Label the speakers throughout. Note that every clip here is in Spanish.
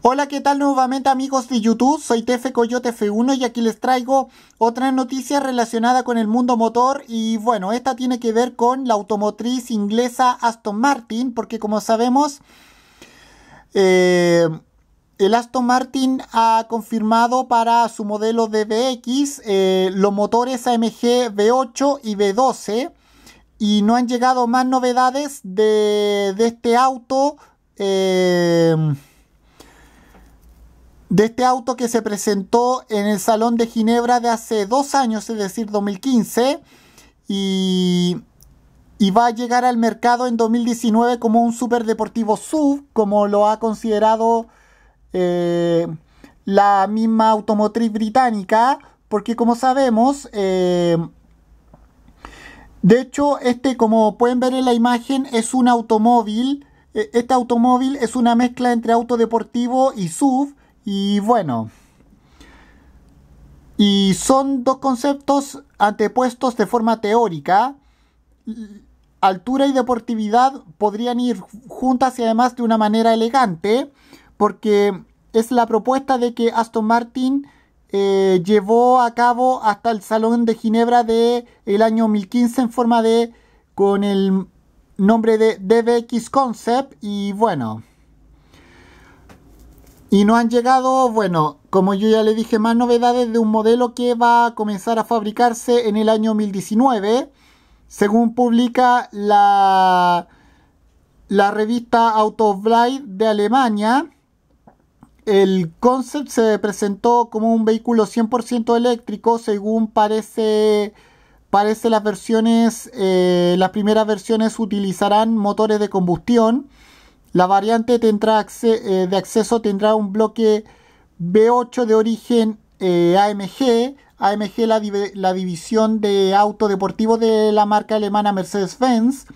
Speaker 1: Hola, ¿qué tal nuevamente amigos de YouTube? Soy Tefe Coyote F1 y aquí les traigo otra noticia relacionada con el mundo motor y bueno, esta tiene que ver con la automotriz inglesa Aston Martin porque como sabemos eh, el Aston Martin ha confirmado para su modelo DBX eh, los motores AMG V8 y V12 y no han llegado más novedades de, este auto. Eh, de este auto que se presentó en el Salón de Ginebra de hace dos años, es decir, 2015, y, va a llegar al mercado en 2019 como un superdeportivo SUV, como lo ha considerado eh, la misma automotriz británica, porque como sabemos, eh, de hecho, este, como pueden ver en la imagen, es un automóvil. E, este automóvil es una mezcla entre auto deportivo y SUV y bueno, y son dos conceptos antepuestos de forma teórica. Altura y deportividad podrían ir juntas y además de una manera elegante, porque es la propuesta de que Aston Martin eh, llevó a cabo hasta el Salón de Ginebra del el año 2015 en forma de con el nombre de DBX Concept y bueno. Y no han llegado, bueno, como yo ya le dije, más novedades de un modelo que va a comenzar a fabricarse en el año 2019, según publica la, la revista Autovlide de Alemania. El concept se presentó como un vehículo 100% eléctrico, según parece, parece las versiones, eh, las primeras versiones utilizarán motores de combustión. La variante eh, de acceso tendrá un bloque B8 de origen eh, AMG. AMG la, división de auto deportivo de la marca alemana Mercedes-Benz.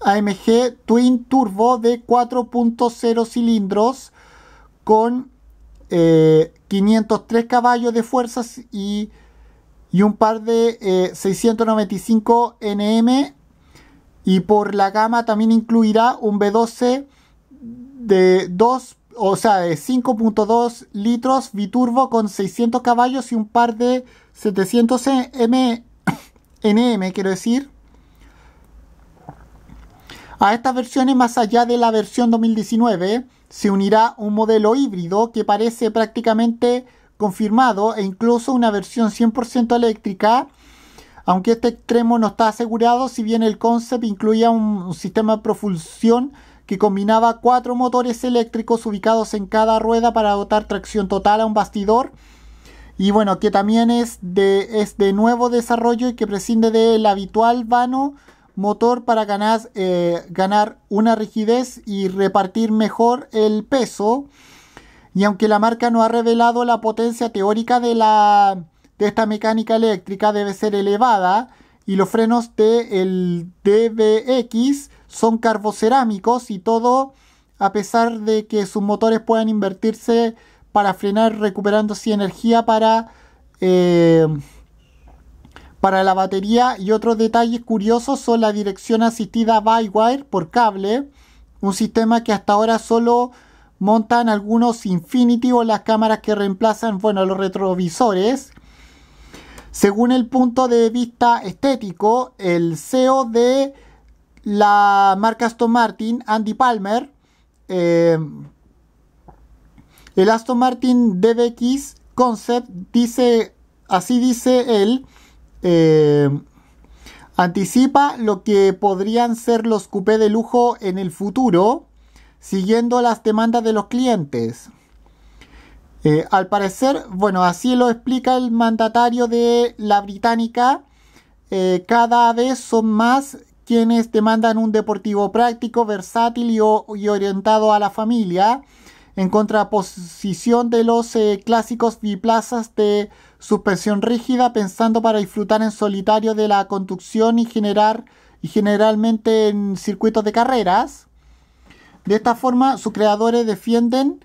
Speaker 1: AMG Twin Turbo de 4.0 cilindros con 503 eh, caballos de fuerzas y, un par de 695 NM y por la gama también incluirá un B12 de 2, o de 5.2 litros biturbo con 600 caballos y un par de 700 M, NM, quiero decir. A estas versiones, más allá de la versión 2019, se unirá un modelo híbrido que parece prácticamente confirmado e incluso una versión 100% eléctrica aunque este extremo no está asegurado, si bien el concept incluía un sistema de propulsión que combinaba cuatro motores eléctricos ubicados en cada rueda para dotar tracción total a un bastidor. Y bueno, que también es de, es nuevo desarrollo y que prescinde del habitual vano motor para ganar, eh, ganar una rigidez y repartir mejor el peso. Y aunque la marca no ha revelado la potencia teórica de la de esta mecánica eléctrica debe ser elevada y los frenos del el DBX son carbocerámicos y todo a pesar de que sus motores puedan invertirse para frenar recuperando así energía para, eh, para la batería y otros detalles curiosos son la dirección asistida by wire por cable un sistema que hasta ahora solo montan algunos Infinity o las cámaras que reemplazan bueno, los retrovisores según el punto de vista estético, el CEO de la marca Aston Martin, Andy Palmer, eh, el Aston Martin DBX Concept dice, así dice él, eh, anticipa lo que podrían ser los coupés de lujo en el futuro, siguiendo las demandas de los clientes. Eh, al parecer, bueno, así lo explica el mandatario de la británica, eh, cada vez son más quienes demandan un deportivo práctico, versátil y, orientado a la familia, en contraposición de los eh, clásicos biplazas de suspensión rígida, pensando para disfrutar en solitario de la conducción y generar y generalmente en circuitos de carreras. De esta forma, sus creadores defienden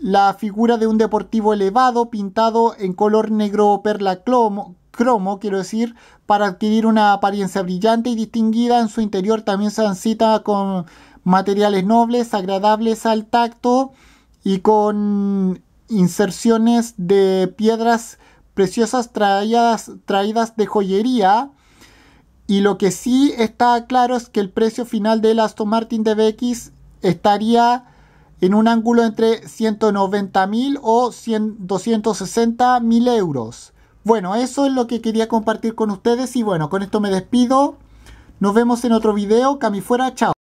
Speaker 1: la figura de un deportivo elevado pintado en color negro perla cromo, quiero decir, para adquirir una apariencia brillante y distinguida. En su interior también se cita con materiales nobles, agradables al tacto y con inserciones de piedras preciosas traídas, traídas de joyería. Y lo que sí está claro es que el precio final del Aston Martin DBX estaría en un ángulo entre 190.000 o 260.000 euros. Bueno, eso es lo que quería compartir con ustedes y bueno, con esto me despido. Nos vemos en otro video. Cami fuera, chao.